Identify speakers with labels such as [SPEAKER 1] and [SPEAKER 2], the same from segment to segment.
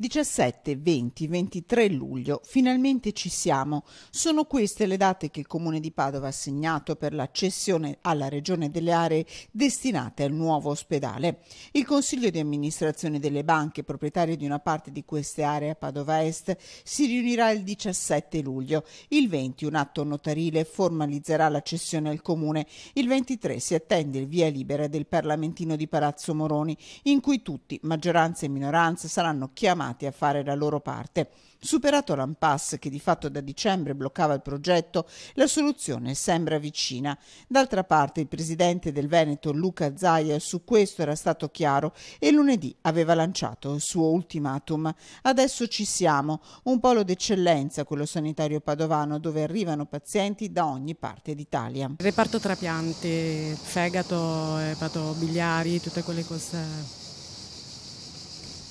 [SPEAKER 1] 17, 20, 23 luglio, finalmente ci siamo. Sono queste le date che il Comune di Padova ha assegnato per la cessione alla Regione delle aree destinate al nuovo ospedale. Il Consiglio di amministrazione delle banche, proprietario di una parte di queste aree a Padova Est, si riunirà il 17 luglio. Il 20 un atto notarile formalizzerà la cessione al Comune. Il 23 si attende il via libera del Parlamentino di Palazzo Moroni, in cui tutti, maggioranza e minoranza, saranno chiamati chiamati a fare la loro parte. Superato l'impasse che di fatto da dicembre bloccava il progetto, la soluzione sembra vicina. D'altra parte il presidente del Veneto Luca Zaia su questo era stato chiaro e lunedì aveva lanciato il suo ultimatum. Adesso ci siamo, un polo d'eccellenza quello sanitario padovano dove arrivano pazienti da ogni parte d'Italia. Il reparto trapianti, fegato, epato biliari, tutte quelle cose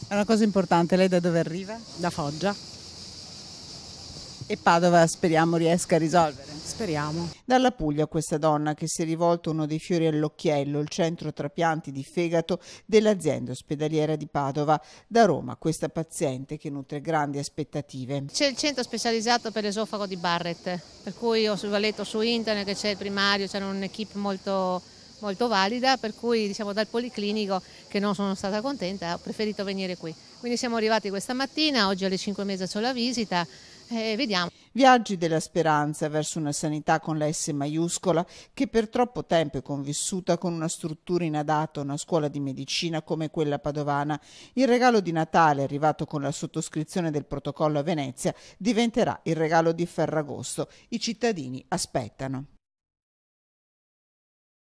[SPEAKER 1] è una cosa importante, lei da dove arriva? Da Foggia. E Padova speriamo riesca a risolvere. Speriamo. Dalla Puglia questa donna che si è rivolto uno dei fiori all'occhiello, il centro trapianti di fegato dell'azienda ospedaliera di Padova. Da Roma questa paziente che nutre grandi aspettative.
[SPEAKER 2] C'è il centro specializzato per l'esofago di Barrett, per cui ho letto su internet che c'è il primario, c'è un'equipe molto molto valida, per cui diciamo, dal policlinico, che non sono stata contenta, ho preferito venire qui. Quindi siamo arrivati questa mattina, oggi alle 5.30 c'è la visita e vediamo. Viaggi
[SPEAKER 1] della speranza verso una sanità con la S maiuscola che per troppo tempo è convissuta con una struttura inadatta a una scuola di medicina come quella padovana. Il regalo di Natale, arrivato con la sottoscrizione del protocollo a Venezia, diventerà il regalo di Ferragosto. I cittadini aspettano.